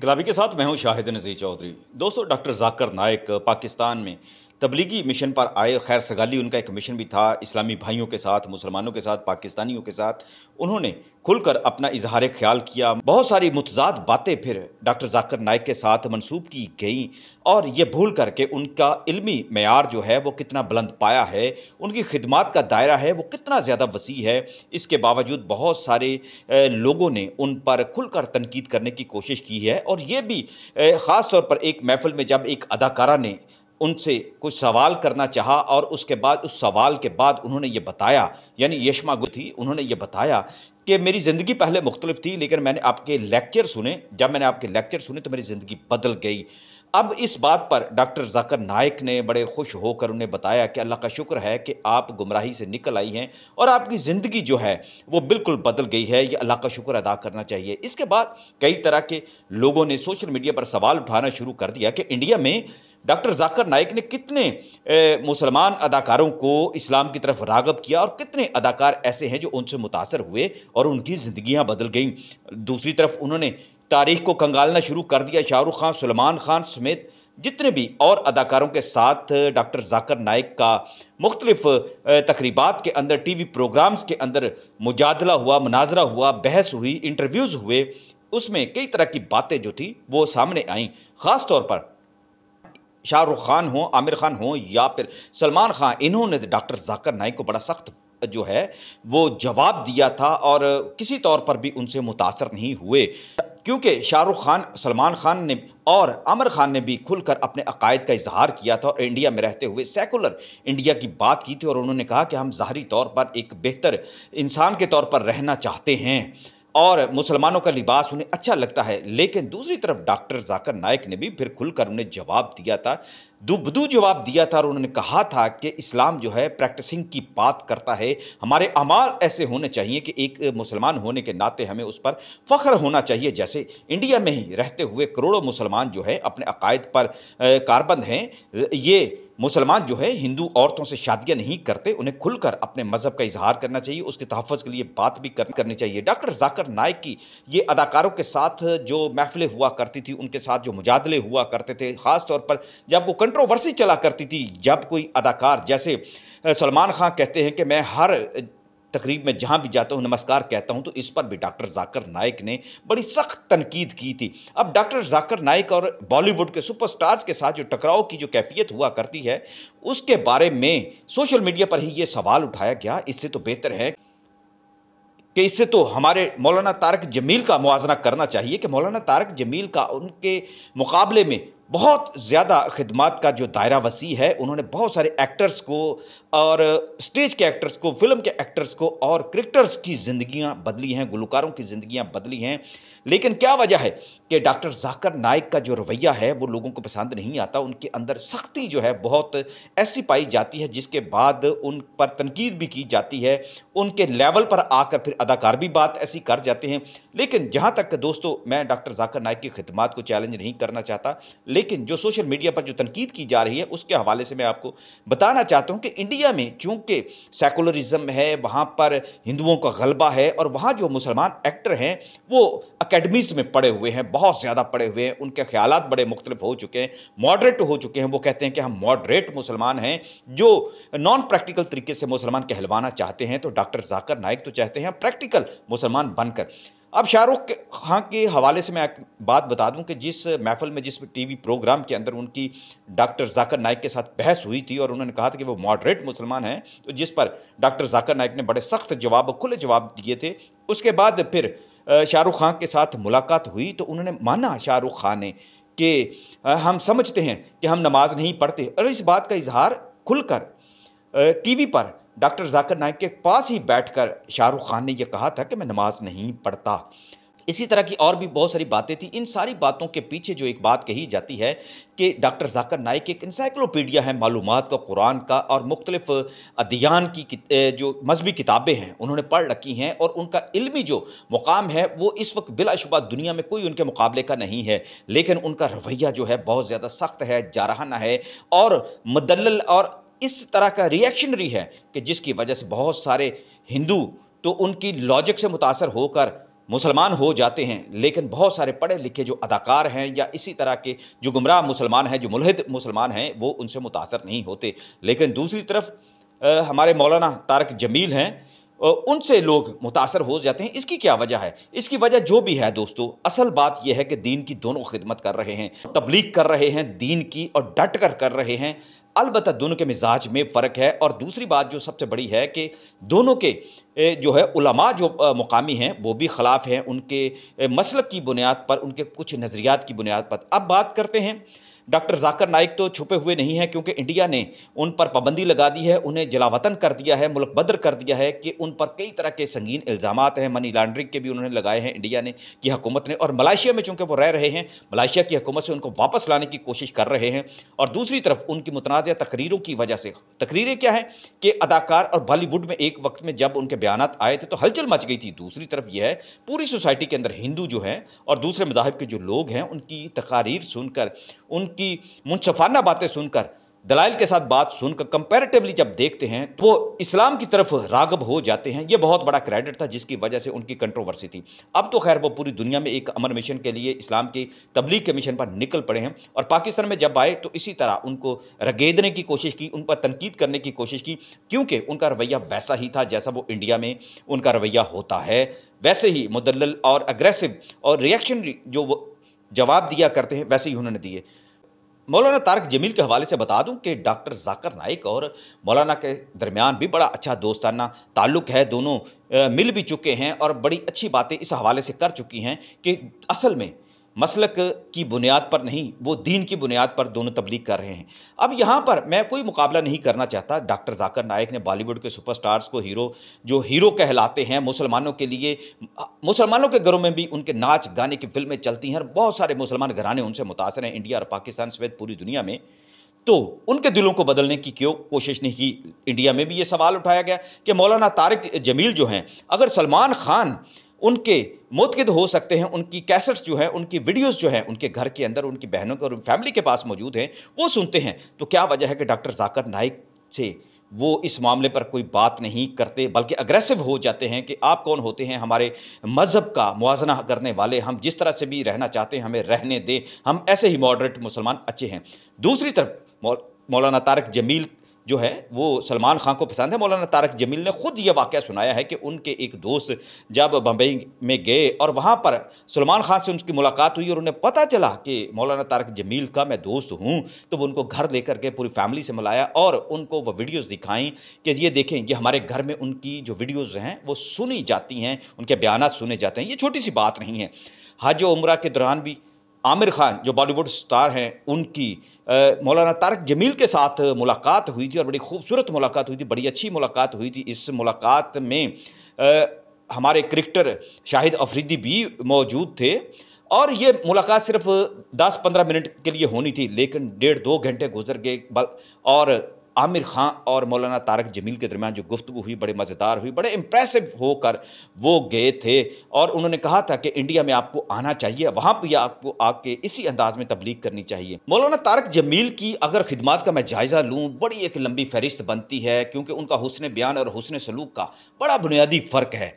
इनकलाबी के साथ मैं हूं शाहिद नज़ीर चौधरी दोस्तों डॉक्टर जाकर नायक पाकिस्तान में तबलीगी मिशन पर आए खैर सगाली उनका एक मिशन भी था इस्लामी भाइयों के साथ मुसलमानों के साथ पाकिस्तानियों के साथ उन्होंने खुलकर अपना इजहार ख्याल किया बहुत सारी मुतजाद बातें फिर डॉक्टर जाकर नायक के साथ मंसूब की गई और ये भूल करके उनका इल्मी मैार जो है वो कितना बुलंद पाया है उनकी खिदमत का दायरा है वो कितना ज़्यादा वसी है इसके बावजूद बहुत सारे लोगों ने उन पर खुलकर तनकीद करने की कोशिश की है और ये भी ख़ास तौर पर एक महफिल में जब एक अदाकारा ने उनसे कुछ सवाल करना चाहा और उसके बाद उस सवाल के बाद उन्होंने ये बताया यानी यशमा गु थी उन्होंने ये बताया कि मेरी ज़िंदगी पहले मुख्तलिफ थी लेकिन मैंने आपके लेक्चर सुने जब मैंने आपके लेक्चर सुने तो मेरी ज़िंदगी बदल गई अब इस बात पर डॉक्टर जाकर नायक ने बड़े खुश होकर उन्हें बताया कि अल्लाह का शुक्र है कि आप गुमराही से निकल आई हैं और आपकी ज़िंदगी जो है वो बिल्कुल बदल गई है ये अल्लाह का शुक्र अदा करना चाहिए इसके बाद कई तरह के लोगों ने सोशल मीडिया पर सवाल उठाना शुरू कर दिया कि इंडिया में डॉक्टर जाकर नाइक ने कितने मुसलमान अदाकारों को इस्लाम की तरफ रागब किया और कितने अदाकार ऐसे हैं जो उनसे मुतासर हुए और उनकी ज़िंदियाँ बदल गईं दूसरी तरफ उन्होंने तारीख को कंगालना शुरू कर दिया शाहरुख खान सलमान खान समेत जितने भी और अदाकारों के साथ डॉक्टर जाकर नायक का मुख्तलिफ तकरीबा के अंदर टी वी प्रोग्राम्स के अंदर मुजादला हुआ मुनाजरा हुआ बहस हुई इंटरव्यूज़ हुए उसमें कई तरह की बातें जो थी वो सामने आईं ख़ास तौर पर शाहरुख खान हो आमिर खान हो या फिर सलमान खान इन्होंने तो डॉक्टर जाकर नाइक को बड़ा सख्त जो है वो जवाब दिया था और किसी तौर पर भी उनसे मुतासर नहीं हुए क्योंकि शाहरुख खान सलमान खान ने और अमर खान ने भी खुलकर अपने अकायद का इजहार किया था और इंडिया में रहते हुए सेकुलर इंडिया की बात की थी और उन्होंने कहा कि हम ज़ाहरी तौर पर एक बेहतर इंसान के तौर पर रहना चाहते हैं और मुसलमानों का लिबास उन्हें अच्छा लगता है लेकिन दूसरी तरफ डॉक्टर जाकर नायक ने भी फिर खुलकर उन्हें जवाब दिया था दुबदू जवाब दिया था और उन्होंने कहा था कि इस्लाम जो है प्रैक्टिसिंग की बात करता है हमारे अमाल ऐसे होने चाहिए कि एक मुसलमान होने के नाते हमें उस पर फ़ख्र होना चाहिए जैसे इंडिया में ही रहते हुए करोड़ों मुसलमान जो है अपने अकायद पर कारबंद हैं ये मुसलमान जो है हिंदू औरतों से शादियां नहीं करते उन्हें खुलकर अपने मज़हब का इजहार करना चाहिए उसके तहफ़ के लिए बात भी कर, करनी चाहिए डॉक्टर जाकर नायक की ये अदाकारों के साथ जो महफिलें हुआ करती थी उनके साथ जो मुजादले हुआ करते थे ख़ास तौर पर जब वो कंट्रोवर्सी चला करती थी जब कोई अदाकार जैसे सलमान खान कहते हैं कि मैं हर तकरीब में जहाँ भी जाता हूँ नमस्कार कहता हूँ तो इस पर भी डॉक्टर जाकर नाइक ने बड़ी सख्त तनकीद की थी अब डॉक्टर जाकर नाइक और बॉलीवुड के सुपरस्टार्स के साथ जो टकराव की जो कैफियत हुआ करती है उसके बारे में सोशल मीडिया पर ही ये सवाल उठाया गया इससे तो बेहतर है कि इससे तो हमारे मौलाना तारक जमील का मुआजना करना चाहिए कि मौलाना तारक जमील का उनके मुकाबले में बहुत ज़्यादा खिदमत का जो दायरा वसी है उन्होंने बहुत सारे एक्टर्स को और स्टेज के एक्टर्स को फिल्म के एक्टर्स को और क्रिकेटर्स की ज़िंदियाँ बदली हैं गुलकारों की ज़िंदियाँ बदली हैं लेकिन क्या वजह है कि डॉक्टर जाकर नायक का जो रवैया है वो लोगों को पसंद नहीं आता उनके अंदर सख्ती जो है बहुत ऐसी पाई जाती है जिसके बाद उन पर तनकीद भी की जाती है उनके लेवल पर आकर फिर अदाकार भी बात ऐसी कर जाते हैं लेकिन जहाँ तक दोस्तों मैं डॉक्टर जाकर नायक की खिदमत को चैलेंज नहीं करना चाहता लेकिन जो सोशल मीडिया पर जो तनकीद की जा रही है उसके हवाले से मैं आपको बताना चाहता हूँ कि इंडिया में चूँकि सेकुलरिज्म है वहाँ पर हिंदुओं का गलबा है और वहाँ जो मुसलमान एक्टर हैं वो अकेडमीज़ में पड़े हुए हैं बहुत ज़्यादा पड़े हुए हैं उनके ख्याल बड़े मुख्तलिफ हो चुके हैं मॉडरेट हो चुके हैं वो कहते हैं कि हम मॉडरेट मुसलमान हैं जो नॉन प्रैक्टिकल तरीके से मुसलमान कहलवाना चाहते हैं तो डॉक्टर जाकर नाइक तो चाहते हैं प्रैक्टिकल मुसलमान बनकर अब शाहरुख खां हाँ, के हवाले से मैं एक बात बता दूं कि जिस महफल में जिस टीवी प्रोग्राम के अंदर उनकी डॉक्टर जाकर नायक के साथ बहस हुई थी और उन्होंने कहा था कि वो मॉडरेट मुसलमान हैं तो जिस पर डॉक्टर जाकर नायक ने बड़े सख्त जवाब खुले जवाब दिए थे उसके बाद फिर शाहरुख खान के साथ मुलाकात हुई तो उन्होंने माना शाहरुख खान ने कि हम समझते हैं कि हम नमाज नहीं पढ़ते और इस बात का इजहार खुलकर टीवी पर डॉक्टर जाकिर नायक के पास ही बैठकर शाहरुख खान ने यह कहा था कि मैं नमाज नहीं पढ़ता इसी तरह की और भी बहुत सारी बातें थी इन सारी बातों के पीछे जो एक बात कही जाती है कि डॉक्टर जाकर नायक एक इंसाइक्लोपीडिया है मालूम का कुरान का और मुख्तलिफ अदियान की जो मजहबी किताबें हैं उन्होंने पढ़ रखी हैं और उनका इलमी जो मुकाम है वो इस वक्त बिलाशुबा दुनिया में कोई उनके मुकाबले का नहीं है लेकिन उनका रवैया जो है बहुत ज़्यादा सख्त है जारहाना है और मदल और इस तरह का रिएक्शनरी है कि जिसकी वजह से बहुत सारे हिंदू तो उनकी लॉजिक से मुतासर होकर मुसलमान हो जाते हैं लेकिन बहुत सारे पढ़े लिखे जो अदाकार हैं या इसी तरह के जो गुमराह मुसलमान हैं जो मुलहद मुसलमान हैं वो उनसे मुतासर नहीं होते लेकिन दूसरी तरफ आ, हमारे मौलाना तारक जमील हैं उनसे लोग मुतासर हो जाते हैं इसकी क्या वजह है इसकी वजह जो भी है दोस्तों असल बात यह है कि दीन की दोनों खिदमत कर रहे हैं तबलीग कर रहे हैं दीन की और डट कर कर रहे हैं अलबत् दोनों के मिजाज में फ़र्क है और दूसरी बात जो सबसे बड़ी है कि दोनों के जो है उलमा जो मुकामी हैं वो भी खिलाफ हैं उनके मसल की बुनियाद पर उनके कुछ नज़रियात की बुनियाद पर अब बात करते हैं डॉक्टर जाकर नाइक तो छुपे हुए नहीं हैं क्योंकि इंडिया ने उन पर पाबंदी लगा दी है उन्हें जलावतन कर दिया है मुल्क बद्र कर दिया है कि उन पर कई तरह के संगीन इल्ज़ाम हैं मनी लॉन्ड्रिंग के भी उन्होंने लगाए हैं इंडिया ने कि हुकूमत ने और मलाशिया में चूँकि वो रह रहे हैं मलाशिया की हुकूमत से उनको वापस लाने की कोशिश कर रहे हैं और दूसरी तरफ उनकी मुतनाज़ तकरीरों की वजह से तकरीरें क्या हैं कि अदाकार और बॉलीवुड में एक वक्त में जब उनके बयान आए थे तो हलचल मच गई थी दूसरी तरफ यह है पूरी सोसाइटी के अंदर हिंदू जो हैं और दूसरे मजाहब के जो लोग हैं उनकी तकारीर सुनकर उनकी उनकी मुनशफाना बातें सुनकर दलाइल के साथ बात सुनकर कंपैरेटिवली जब देखते हैं तो वो इस्लाम की तरफ रागब हो जाते हैं ये बहुत बड़ा क्रेडिट था जिसकी वजह से उनकी कंट्रोवर्सी थी अब तो खैर वो पूरी दुनिया में एक अमन मिशन के लिए इस्लाम की तबलीग के मिशन पर निकल पड़े हैं और पाकिस्तान में जब आए तो इसी तरह उनको रगेदने की कोशिश की उन पर तनकीद करने की कोशिश की क्योंकि उनका रवैया वैसा ही था जैसा वो इंडिया में उनका रवैया होता है वैसे ही मुदल और अग्रेसिव और रिएक्शनरी जो वो जवाब दिया करते हैं वैसे ही उन्होंने दिए मौलाना तारक जमील के हवाले से बता दूं कि डॉक्टर जाकर नाइक और मौलाना के दरमियान भी बड़ा अच्छा दोस्ताना ताल्लुक है दोनों मिल भी चुके हैं और बड़ी अच्छी बातें इस हवाले से कर चुकी हैं कि असल में मसलक की बुनियाद पर नहीं वो दीन की बुनियाद पर दोनों तबलीग कर रहे हैं अब यहाँ पर मैं कोई मुकाबला नहीं करना चाहता डॉक्टर जाकर नायक ने बॉलीवुड के सुपरस्टार्स को हीरो जो हीरो कहलाते हैं मुसलमानों के लिए मुसलमानों के घरों में भी उनके नाच गाने की फिल्में चलती हैं और बहुत सारे मुसलमान घराने उनसे मुतासर हैं इंडिया और पाकिस्तान समेत पूरी दुनिया में तो उनके दिलों को बदलने की क्यों कोशिश नहीं की इंडिया में भी ये सवाल उठाया गया कि मौलाना तारिक जमील जो हैं अगर सलमान खान उनके मुतकद हो सकते हैं उनकी कैसेट्स जो हैं उनकी वीडियोस जो हैं उनके घर के अंदर उनकी बहनों के और फैमिली के पास मौजूद हैं वो सुनते हैं तो क्या वजह है कि डॉक्टर जाकर नाइक से वो इस मामले पर कोई बात नहीं करते बल्कि अग्रेसिव हो जाते हैं कि आप कौन होते हैं हमारे मज़हब का मुजना करने वाले हम जिस तरह से भी रहना चाहते हैं हमें रहने दें हम ऐसे ही मॉडरेट मुसलमान अच्छे हैं दूसरी तरफ मौलाना तारक जमील जो है वो सलमान खान को पसंद है मौलाना तारक जमील ने ख़ुद ये वाक़ सुनाया है कि उनके एक दोस्त जब बम्बई में गए और वहाँ पर सलमान खान से उनकी मुलाकात हुई और उन्हें पता चला कि मौलाना तारक जमील का मैं दोस्त हूँ तो वो उनको घर लेकर के पूरी फैमिली से मिलाया और उनको वह वीडियोज़ दिखाई कि ये देखें ये हमारे घर में उनकी जो वीडियोज़ हैं वो सुनी जाती हैं उनके बयान सुने जाते हैं ये छोटी सी बात नहीं है हज उम्र के दौरान भी आमिर खान जो बॉलीवुड स्टार हैं उनकी मौलाना तारक जमील के साथ मुलाकात हुई थी और बड़ी खूबसूरत मुलाकात हुई थी बड़ी अच्छी मुलाकात हुई थी इस मुलाकात में आ, हमारे क्रिकेटर शाहिद अफरीदी भी मौजूद थे और ये मुलाकात सिर्फ 10-15 मिनट के लिए होनी थी लेकिन डेढ़ दो घंटे गुजर गए और आमिर खां और मौलाना तारक जमील के दरमियान जो गुफ्तु हुई बड़े मज़ेदार हुई बड़े इम्प्रेसिव होकर वो गए थे और उन्होंने कहा था कि इंडिया में आपको आना चाहिए वहाँ पर आपको आके इसी अंदाज में तबलीग करनी चाहिए मौलाना तारक जमील की अगर खिदमत का मैं जायज़ा लूँ बड़ी एक लंबी फहरिस्त बनती है क्योंकि उनका हुसन बयान और हुसन सलूक का बड़ा बुनियादी फ़र्क है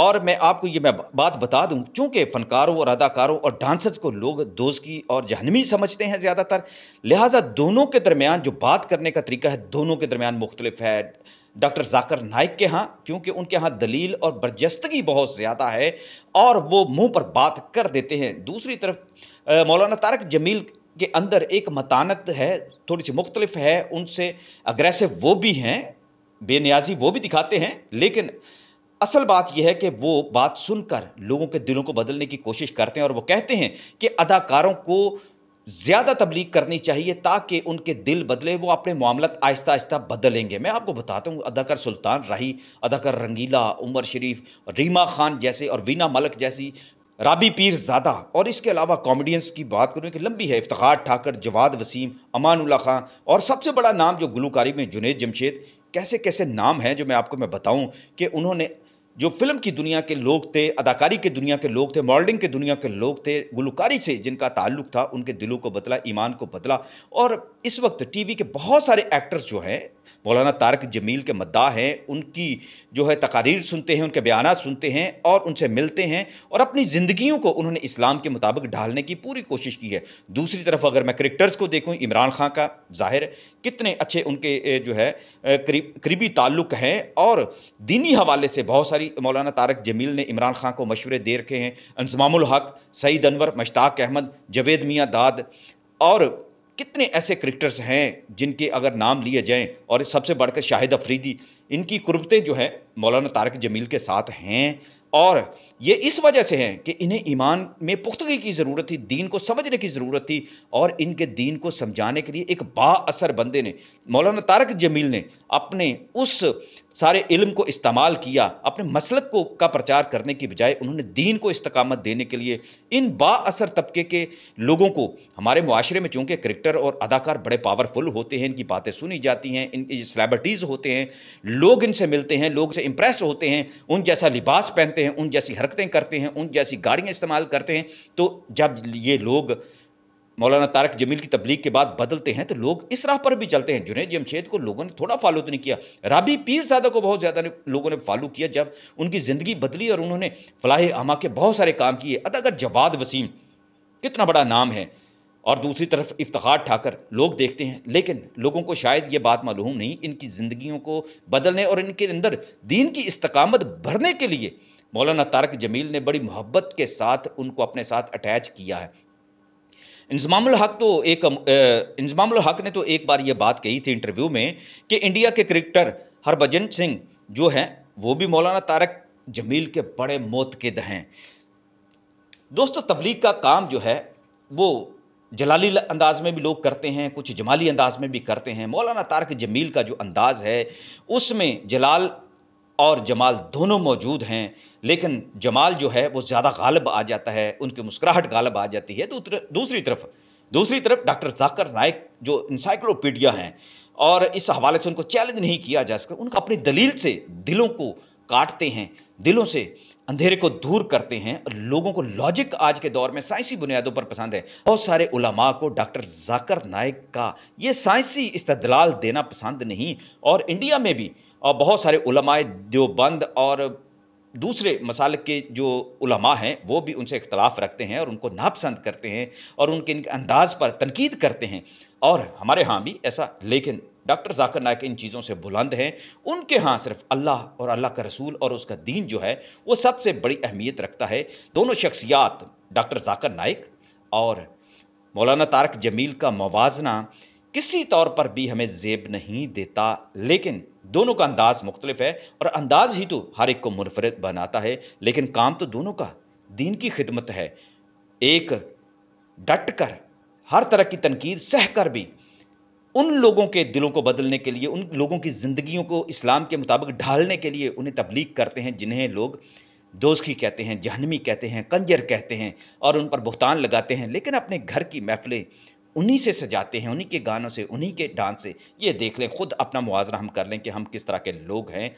और मैं आपको ये मैं बात बता दूं चूँकि फ़नकारों और अदाकारों और डांसर्स को लोग दोस्ती और जहनमी समझते हैं ज़्यादातर लिहाजा दोनों के दरमियान जो बात करने का तरीका है दोनों के दरमियान मुख्तलिफ है डॉक्टर जाकर नाइक के यहाँ क्योंकि उनके यहाँ दलील और बर्जस्तगी बहुत ज़्यादा है और वो मुँह पर बात कर देते हैं दूसरी तरफ मौलाना तारक जमील के अंदर एक मतानत है थोड़ी सी मुख्तलिफ है उनसे अग्रेसिव वो भी हैं बेनियाजी वो भी दिखाते हैं लेकिन असल बात यह है कि वो बात सुनकर लोगों के दिलों को बदलने की कोशिश करते हैं और वो कहते हैं कि अदाकारों को ज़्यादा तबलीग करनी चाहिए ताकि उनके दिल बदले वो अपने मामला आहिस्ता आहिस्ता बदलेंगे मैं आपको बताता हूँ अदाकार सुल्तान राही अदाकार रंगीला उमर शरीफ रीमा खान जैसे और वीना मलक जैसी राबी पीर ज़्यादा और इसके अलावा कॉमेडियंस की बात करूँ कि लंबी है इफ्तार ठाकर जवाद वसीम अमानुल्ला खां और सबसे बड़ा नाम जो गुलकारी में जुनेद जमशेद कैसे कैसे नाम हैं जो मैं आपको मैं बताऊं कि उन्होंने जो फिल्म की दुनिया के लोग थे अदाकारी के दुनिया के लोग थे मॉडलिंग के दुनिया के लोग थे गुलकारी से जिनका ताल्लुक था उनके दिलों को बदला ईमान को बदला और इस वक्त टीवी के बहुत सारे एक्टर्स जो हैं मौलाना तारक जमील के मद्दा हैं उनकी जो है तकारीर सुनते हैं उनके बयान सुनते हैं और उनसे मिलते हैं और अपनी ज़िंदगियों को उन्होंने इस्लाम के मुताबिक ढालने की पूरी कोशिश की है दूसरी तरफ अगर मैं क्रिकेटर्स को देखूँ इमरान खान का जाहिर कितने अच्छे उनके जो है करीबी क्रि, ताल्लुक़ हैं और दीनी हवाले से बहुत सारी मौलाना तारक जमील ने इमरान खां को मशवरे दे रखे हैं अनजमामुल हक सईद अनवर मश्ताक अहमद जवेद मियाँ दाद और कितने ऐसे क्रिकेटर्स हैं जिनके अगर नाम लिए जाएं और सबसे बढ़कर शाहिद अफरीदी इनकी कुर्बतें जो है मौलाना तारक जमील के साथ हैं और ये इस वजह से हैं कि इन्हें ईमान में पुख्तगी की ज़रूरत थी दीन को समझने की ज़रूरत थी और इनके दीन को समझाने के लिए एक असर बंदे ने मौलाना तारक जमील ने अपने उस सारे इल्म को इस्तेमाल किया अपने मसलक को का प्रचार करने की बजाय उन्होंने दीन को इस्तकामत देने के लिए इन बासर तबके के लोगों को हमारे माशरे में चूँकि क्रिकेटर और अदाकार बड़े पावरफुल होते हैं इनकी बातें सुनी जाती हैं इनकी सेलेब्रिटीज़ होते हैं लोग इनसे मिलते हैं लोग से इम्प्रेस होते हैं उन जैसा लिबास पहनते हैं उन जैसी हरकतें करते हैं उन जैसी गाड़ियाँ इस्तेमाल करते हैं तो जब ये लोग मौलाना तारक जमील की तबलीग के बाद बदलते हैं तो लोग इस राह पर भी चलते हैं जुनेद जमशेद को लोगों ने थोड़ा फॉलो तो नहीं किया राबी पीर सादा को बहुत ज़्यादा लोगों ने फॉलो किया जब उनकी ज़िंदगी बदली और उन्होंने फलाह आमा के बहुत सारे काम किए अगर जवाद वसीम कितना बड़ा नाम है और दूसरी तरफ इफ्तार ठाकर लोग देखते हैं लेकिन लोगों को शायद ये बात मालूम नहीं इनकी ज़िंदगियों को बदलने और इनके अंदर दीन की इस्तकामत भरने के लिए मौलाना तारक जमील ने बड़ी मोहब्बत के साथ उनको अपने साथ अटैच किया है इंजमामुल हक तो एक इंजमाम हक ने तो एक बार ये बात कही थी इंटरव्यू में कि इंडिया के क्रिकेटर हरभजन सिंह जो हैं वो भी मौलाना तारक जमील के बड़े मोतकद हैं दोस्तों तबलीग का काम जो है वो जलाली अंदाज में भी लोग करते हैं कुछ जमाली अंदाज में भी करते हैं मौलाना तारक जमील का जो अंदाज़ है उसमें जलाल और जमाल दोनों मौजूद हैं लेकिन जमाल जो है वो ज़्यादा गालब आ जाता है उनकी मुस्कुराहट गालब आ जाती है दूसरी तरफ दूसरी तरफ डॉक्टर जाकर नायक जो इंसाइक्लोपीडिया हैं और इस हवाले से उनको चैलेंज नहीं किया जा सकता उनका अपनी दलील से दिलों को काटते हैं दिलों से अंधेरे को दूर करते हैं और लोगों को लॉजिक आज के दौर में साइंसी बुनियादों पर पसंद है बहुत सारे उलमा को डॉक्टर जाकर नायक का ये साइंसी इस्तदलाल देना पसंद नहीं और इंडिया में भी और बहुत सारे उलमाए देवबंद और दूसरे मसाल के जो उलमा हैं वो भी उनसे इख्तलाफ रखते हैं और उनको नापसंद करते हैं और उनके अंदाज पर तनकीद करते हैं और हमारे यहाँ भी ऐसा लेकिन डॉक्टर जाकर नायक इन चीज़ों से बुलंद हैं उनके यहाँ सिर्फ अल्लाह और अल्लाह का रसूल और उसका दीन जो है वो सबसे बड़ी अहमियत रखता है दोनों शख्सियात डॉक्टर जाकर नायक और मौलाना तारक जमील का मवाजना किसी तौर पर भी हमें जेब नहीं देता लेकिन दोनों का अंदाज़ मुख्तलिफ है और अंदाज़ ही तो हर एक को मुनफरद बनाता है लेकिन काम तो दोनों का दीन की खिदमत है एक डट कर हर तरह की तनकीद सह कर भी उन लोगों के दिलों को बदलने के लिए उन लोगों की ज़िंदगियों को इस्लाम के मुताबिक ढालने के लिए उन्हें तबलीग करते हैं जिन्हें लोग दोस्खी कहते हैं जहनमी कहते हैं कंजर कहते हैं और उन पर भुगतान लगाते हैं लेकिन अपने घर की महफ़िलें उन्हीं से सजाते हैं उन्हीं के गानों से उन्हीं के डांस से ये देख लें ख़ुद अपना मुआजरा हम कर लें कि हम किस तरह के लोग हैं